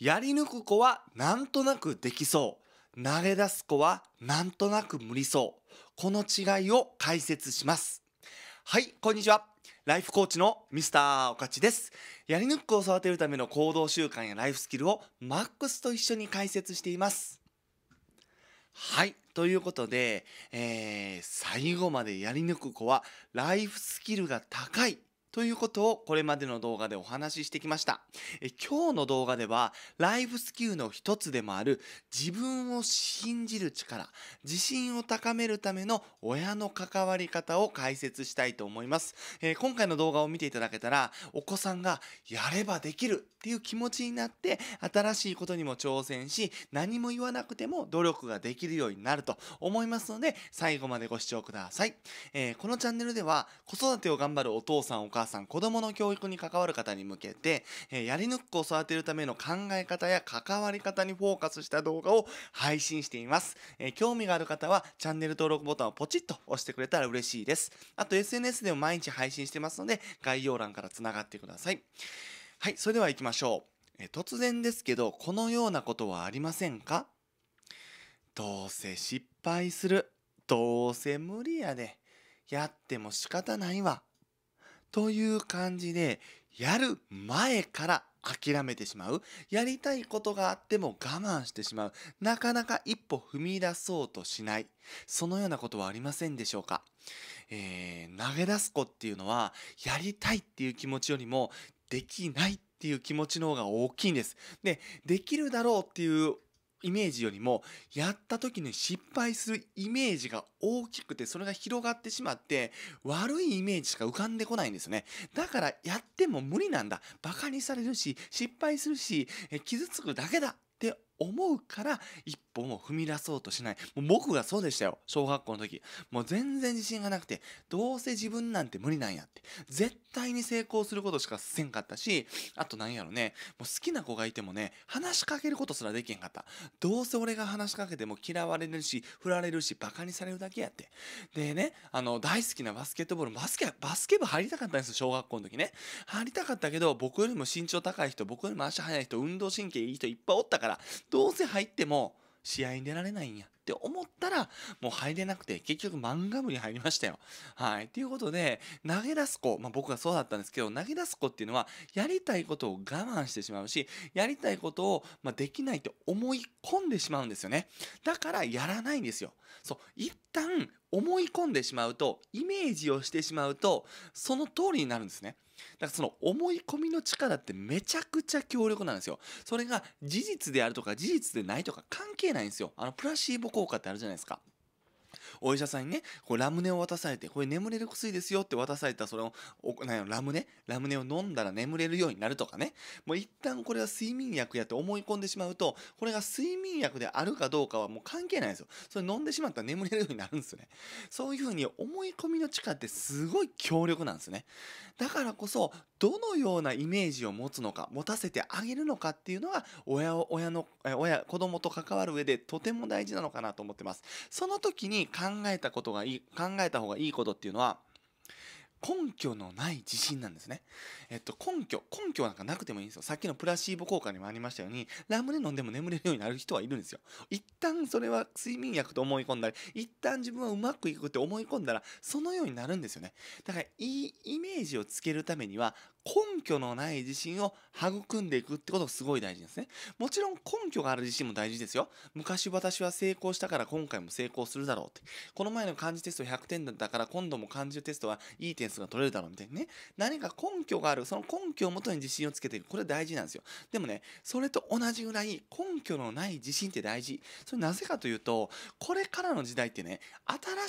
やり抜く子はなんとなくできそう。投げ出す子はなんとなく無理そう。この違いを解説します。はい、こんにちは。ライフコーチのミスターおかちです。やり抜く子を育てるための行動習慣やライフスキルをマックスと一緒に解説しています。はい。ということで、えー、最後までやり抜く子はライフスキルが高いということをこれまでの動画でお話ししてきました。え今日の動画ではライフスキルの一つでもある自分を信じる力、自信を高めるための親の関わり方を解説したいと思います。えー、今回の動画を見ていただけたらお子さんがやればできるっていう気持ちになって新しいことにも挑戦し何も言わなくても努力ができるようになると思いますので最後までご視聴ください。えー、このチャンネルでは子育てを頑張るお父さんお母さんさん子どもの教育に関わる方に向けて、えー、やり抜く子を育てるための考え方や関わり方にフォーカスした動画を配信しています、えー、興味がある方はチャンネル登録ボタンをポチッと押してくれたら嬉しいですあと SNS でも毎日配信してますので概要欄からつながってくださいはいそれでは行きましょう、えー、突然ですけどこのようなことはありませんかどうせ失敗するどうせ無理やでやっても仕方ないわという感じで、やる前から諦めてしまう。やりたいことがあっても我慢してしまう。なかなか一歩踏み出そうとしない。そのようなことはありませんでしょうかえー、投げ出す子っていうのは、やりたいっていう気持ちよりも、できないっていう気持ちの方が大きいんです。で、できるだろうっていうイメージよりもやった時に失敗するイメージが大きくてそれが広がってしまって悪いイメージしか浮かんでこないんですよねだからやっても無理なんだバカにされるし失敗するし傷つくだけだって思うから一歩も踏み出そうとしない。もう僕がそうでしたよ。小学校の時。もう全然自信がなくて、どうせ自分なんて無理なんやって。絶対に成功することしかせんかったし、あと何やろね。もう好きな子がいてもね、話しかけることすらできへんかった。どうせ俺が話しかけても嫌われるし、振られるし、バカにされるだけやって。でね、あの、大好きなバスケットボール、バスケ、バスケ部入りたかったんですよ、小学校の時ね。入りたかったけど、僕よりも身長高い人、僕よりも足速い人、運動神経いい人いっぱいおったから、どうせ入っても試合に出られないんやって思ったら、もう入れなくて、結局漫画部に入りましたよ。はい。ということで、投げ出す子、まあ、僕がそうだったんですけど、投げ出す子っていうのは、やりたいことを我慢してしまうし、やりたいことを、まあ、できないと思い込んでしまうんですよね。だからやらないんですよ。そう。一旦思い込んでしまうと、イメージをしてしまうと、その通りになるんですね。だからその思い込みの力ってめちゃくちゃ強力なんですよ。それが事実であるとか事実でないとか関係ないんですよ。あのプラシーボ効果ってあるじゃないですかお医者さんにね、こうラムネを渡されて、これ眠れる薬ですよって渡された、その、おなんラムネラムネを飲んだら眠れるようになるとかね。もう一旦これは睡眠薬やって思い込んでしまうと、これが睡眠薬であるかどうかはもう関係ないですよ。それ飲んでしまったら眠れるようになるんですよね。そういうふうに思い込みの力ってすごい強力なんですね。だからこそ、どのようなイメージを持つのか、持たせてあげるのかっていうのが、親を、親の、え親、子供と関わる上でとても大事なのかなと思ってます。その時に考えたことがいい考えた方がいいことっていうのは根拠のない自信なんですね。えっと、根拠、根拠なんかなくてもいいんですよ。さっきのプラシーボ効果にもありましたように、ラムネ飲んでも眠れるようになる人はいるんですよ。一旦それは睡眠薬と思い込んだり、一旦自分はうまくいくって思い込んだら、そのようになるんですよね。だから、いいイメージをつけるためには、根拠のない自信を育んでいくってことがすごい大事ですね。もちろん根拠がある自信も大事ですよ。昔私は成功したから今回も成功するだろうって。この前の漢字テスト100点だったから今度も漢字テストはいい点数が取れるだろうみたいなね。何か根拠がある、その根拠をもとに自信をつけていく。これ大事なんですよ。でもね、それと同じぐらい根拠のない自信って大事。それなぜかというと、これからの時代ってね、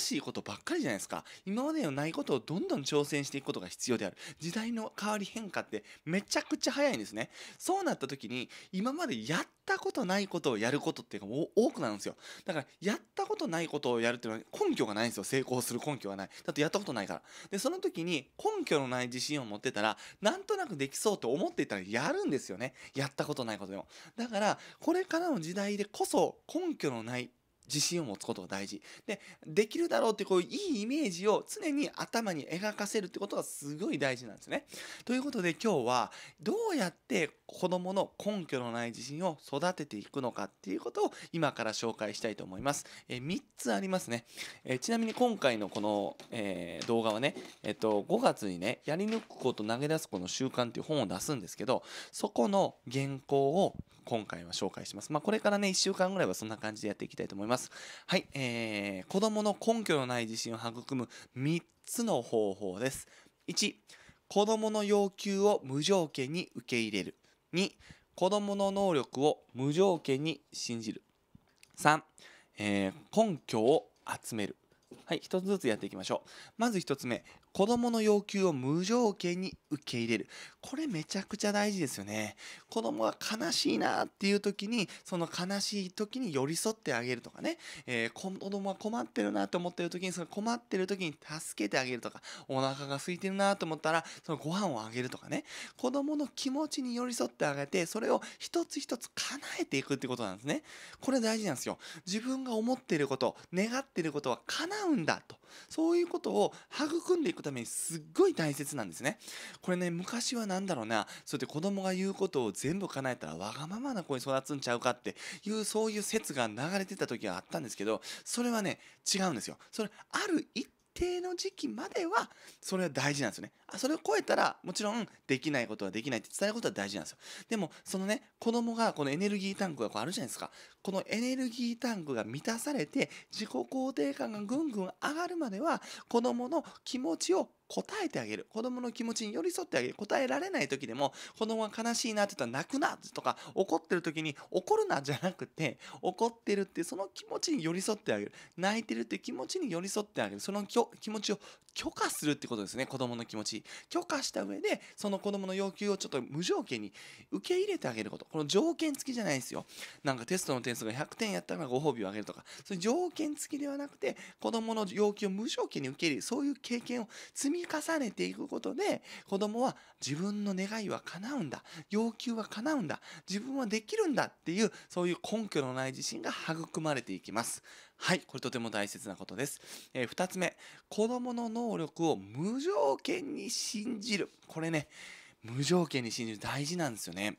新しいことばっかりじゃないですか。今までのないことをどんどん挑戦していくことが必要である。時代の変わりり変化ってめちゃくちゃ早いんですね。そうなった時に今までやったことないことをやることっていうのが多くなるんですよ。だからやったことないことをやるっていうのは根拠がないんですよ。成功する根拠がない。だってやったことないから。で、その時に根拠のない自信を持ってたらなんとなくできそうと思っていたらやるんですよね。やったことないことでも。だからこれからの時代でこそ根拠のない自信を持つことが大事でできるだろうってこういういイメージを常に頭に描かせるってことがすごい大事なんですね。ということで今日はどうやって子どもの根拠のない自信を育てていくのかっていうことを今から紹介したいと思います。え3つありますね、えちなみに今回のこの、えー、動画はね、えっと、5月にね「やり抜くこと投げ出す子の習慣」っていう本を出すんですけどそこの原稿を今回は紹介します。まあ、これからね、1週間ぐらいはそんな感じでやっていきたいと思います。はい、えー、子供の根拠のない自信を育む3つの方法です。1、子供の要求を無条件に受け入れる。2、子供の能力を無条件に信じる。3、えー、根拠を集める。はい、1つずつやっていきましょう。まず1つ目、子供の要求を無条件に受け入れる。これめちゃくちゃ大事ですよね。子供が悲しいなっていう時に、その悲しい時に寄り添ってあげるとかね、えー、子供が困ってるなと思ってる時に、その困ってる時に助けてあげるとか、お腹が空いてるなと思ったら、そのご飯をあげるとかね、子供の気持ちに寄り添ってあげて、それを一つ一つ叶えていくってことなんですね。これ大事なんですよ。自分が思っていること、願っていることは叶うんだと。そういうことを育んでいくためにすっごい大切なんですねこれね昔は何だろうなそうやって子供が言うことを全部叶えたらわがままな子に育つんちゃうかっていうそういう説が流れてた時があったんですけどそれはね違うんですよそれある一定の時期まではそれは大事なんですよねそれを超えたらもちろんできないことはできないって伝えることは大事なんですよでもそのね子供がこのエネルギータンクがこうあるじゃないですかこのエネルギータンクが満たされて自己肯定感がぐんぐん上がるまでは子供の気持ちを答えてあげる。子供の気持ちに寄り添ってあげる。答えられない時でも、子供が悲しいなって言ったら泣くなとか、怒ってる時に怒るなじゃなくて、怒ってるってその気持ちに寄り添ってあげる。泣いてるって気持ちに寄り添ってあげる。その気持ちを許可するってことですね。子供の気持ち。許可した上でその子供の要求をちょっと無条件に受け入れてあげることこの条件付きじゃないですよなんかテストの点数が100点やったらご褒美をあげるとかそういう条件付きではなくて子供の要求を無条件に受け入れるそういう経験を積み重ねていくことで子供は自分の願いは叶うんだ要求は叶うんだ自分はできるんだっていうそういう根拠のない自信が育まれていきますはい、これとても大切なことです。えー、2つ目、子供の能力を無条件に信じる。これね、無条件に信じる大事なんですよね。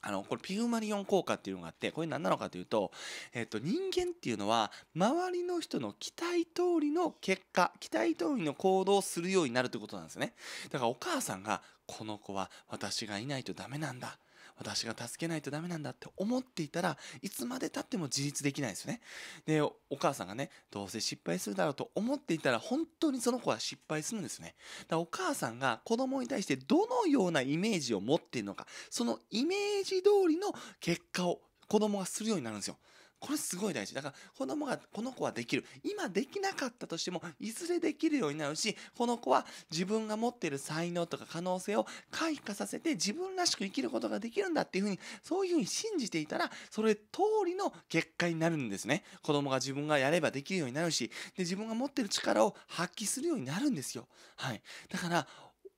あの、これピグマリオン効果っていうのがあって、これ何なのかというと、えっと、人間っていうのは、周りの人の期待通りの結果、期待通りの行動をするようになるということなんですね。だからお母さんが、この子は私がいないとダメなんだ。私が助けないとダメなんだって思っていたらいつまでたっても自立できないですよねでお母さんがねどうせ失敗するだろうと思っていたら本当にその子は失敗するんですねだからお母さんが子供に対してどのようなイメージを持っているのかそのイメージ通りの結果を子供がするようになるんですよこれすごい大事。だから子供が、この子はできる。今できなかったとしても、いずれできるようになるし、この子は自分が持ってる才能とか可能性を開花させて自分らしく生きることができるんだっていうふうに、そういうふうに信じていたら、それ通りの結果になるんですね。子供が自分がやればできるようになるし、で、自分が持ってる力を発揮するようになるんですよ。はい。だから、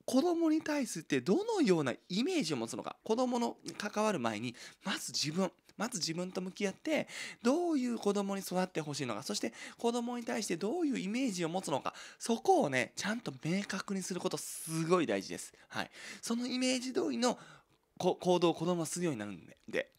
子供に対してどのようなイメージを持つのか子供の関わる前にまず自分まず自分と向き合ってどういう子供に育ってほしいのかそして子供に対してどういうイメージを持つのかそこをねちゃんと明確にすることすごい大事ですはいそのイメージ通りの行動を子供はするようになるんで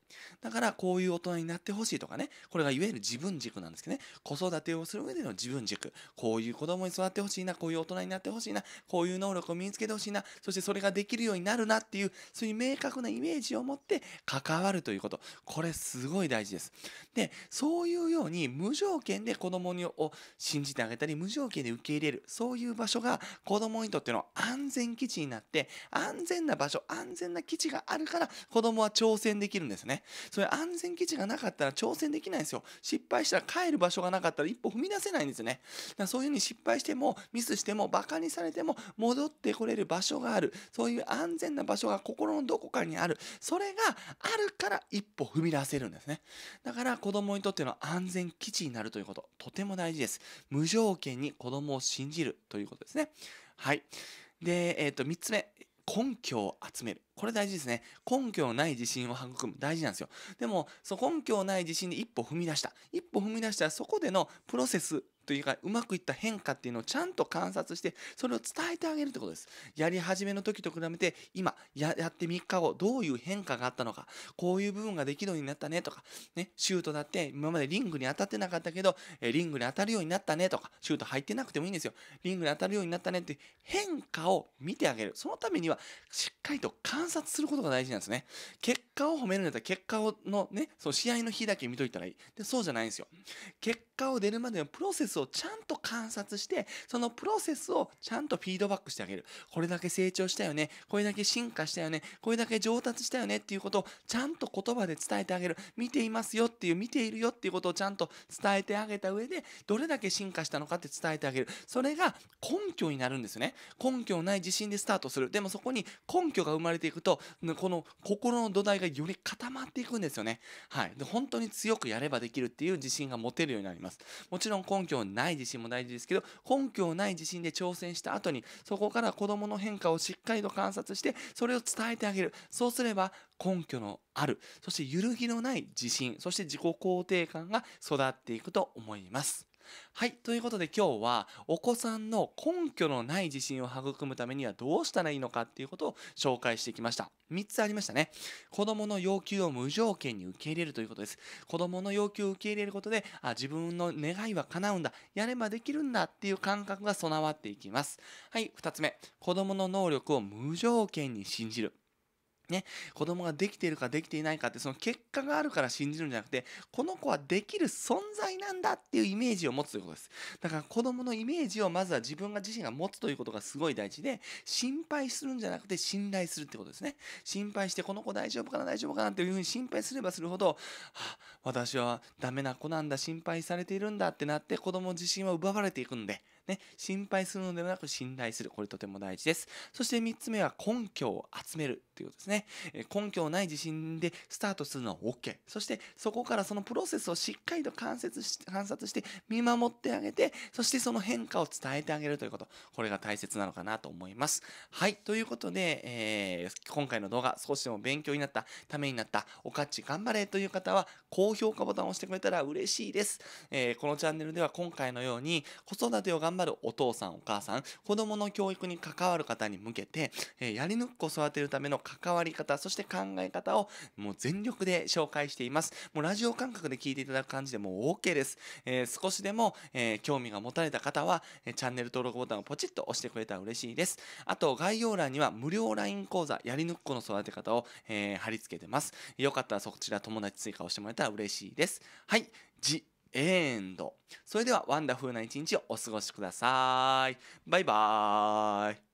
だからこういう大人になってほしいとかね、これがいわゆる自分軸なんですけどね、子育てをする上での自分軸、こういう子供に育ってほしいな、こういう大人になってほしいな、こういう能力を身につけてほしいな、そしてそれができるようになるなっていう、そういう明確なイメージを持って関わるということ、これすごい大事です。で、そういうように無条件で子供にを信じてあげたり、無条件で受け入れる、そういう場所が子供にとっての安全基地になって、安全な場所、安全な基地があるから子供は挑戦できるんですね。それ安全基地がなかったら挑戦できないんですよ。失敗したら帰る場所がなかったら一歩踏み出せないんですね。だからそういうふうに失敗しても、ミスしても、バカにされても、戻ってこれる場所がある。そういう安全な場所が心のどこかにある。それがあるから一歩踏み出せるんですね。だから子供にとっての安全基地になるということ、とても大事です。無条件に子供を信じるということですね。はい。で、えっ、ー、と、3つ目。根拠を集める。これ大事ですね。根拠のない自信を育む。大事なんですよ。でも、その根拠のない自信で一歩踏み出した。一歩踏み出したらそこでのプロセスというかうまくいった変化っていうのをちゃんと観察してそれを伝えてあげるってことですやり始めの時と比べて今やって3日後どういう変化があったのかこういう部分ができるようになったねとかねシュートだって今までリングに当たってなかったけどリングに当たるようになったねとかシュート入ってなくてもいいんですよリングに当たるようになったねって変化を見てあげるそのためにはしっかりと観察することが大事なんですね結果を褒めるんだったら結果をのねその試合の日だけ見といたらいいでそうじゃないんですよ結果を出るまでのプロセススをちゃんと観察して、そのプロセスをちゃんとフィードバックしてあげる。これだけ成長したよね。これだけ進化したよね。これだけ上達したよねっていうことをちゃんと言葉で伝えてあげる。見ていますよっていう、見ているよっていうことをちゃんと伝えてあげた上で、どれだけ進化したのかって伝えてあげる。それが根拠になるんですね。根拠ない自信でスタートする。でもそこに根拠が生まれていくと、この心の土台がより固まっていくんですよね。はい。で本当に強くやればできるっていう自信が持てるようになります。もちろん根拠をない自信も大事ですけど根拠のない自信で挑戦した後にそこから子どもの変化をしっかりと観察してそれを伝えてあげるそうすれば根拠のあるそして揺るぎのない自信そして自己肯定感が育っていくと思います。はい。ということで今日はお子さんの根拠のない自信を育むためにはどうしたらいいのかっていうことを紹介してきました。3つありましたね。子供の要求を無条件に受け入れるということです。子供の要求を受け入れることで、あ、自分の願いは叶うんだ。やればできるんだっていう感覚が備わっていきます。はい。2つ目。子供の能力を無条件に信じる。ね、子供ができているかできていないかってその結果があるから信じるんじゃなくてこの子はできる存在なんだっていうイメージを持つということですだから子供のイメージをまずは自分が自身が持つということがすごい大事で心配するんじゃなくて信頼するってことですね心配してこの子大丈夫かな大丈夫かなっていうふうに心配すればするほど、はあ、私はダメな子なんだ心配されているんだってなって子供自身は奪われていくんでね、心配するのではなく信頼する。これとても大事です。そして3つ目は根拠を集める。ということですね。え根拠のない自信でスタートするのは OK。そしてそこからそのプロセスをしっかりと観察し観察して見守ってあげて、そしてその変化を伝えてあげるということ。これが大切なのかなと思います。はい。ということで、えー、今回の動画少しでも勉強になった、ためになった、おかっち頑張れという方は高評価ボタンを押してくれたら嬉しいです。えー、このチャンネルでは今回のように子育てを頑張るお父さんお母さん、子供の教育に関わる方に向けて、えー、やり抜く子育てるための関わり方、そして考え方をもう全力で紹介しています。もうラジオ感覚で聞いていただく感じでもう OK です。えー、少しでも、えー、興味が持たれた方は、えチャンネル登録ボタンをポチッと押してくれたら嬉しいです。あと、概要欄には無料 LINE 講座、やり抜く子の育て方を、え貼り付けてます。よかったらそちら友達追加をしてもらえたら嬉しいです。はい。ジエンド。それではワンダフルな一日をお過ごしください。バイバーイ。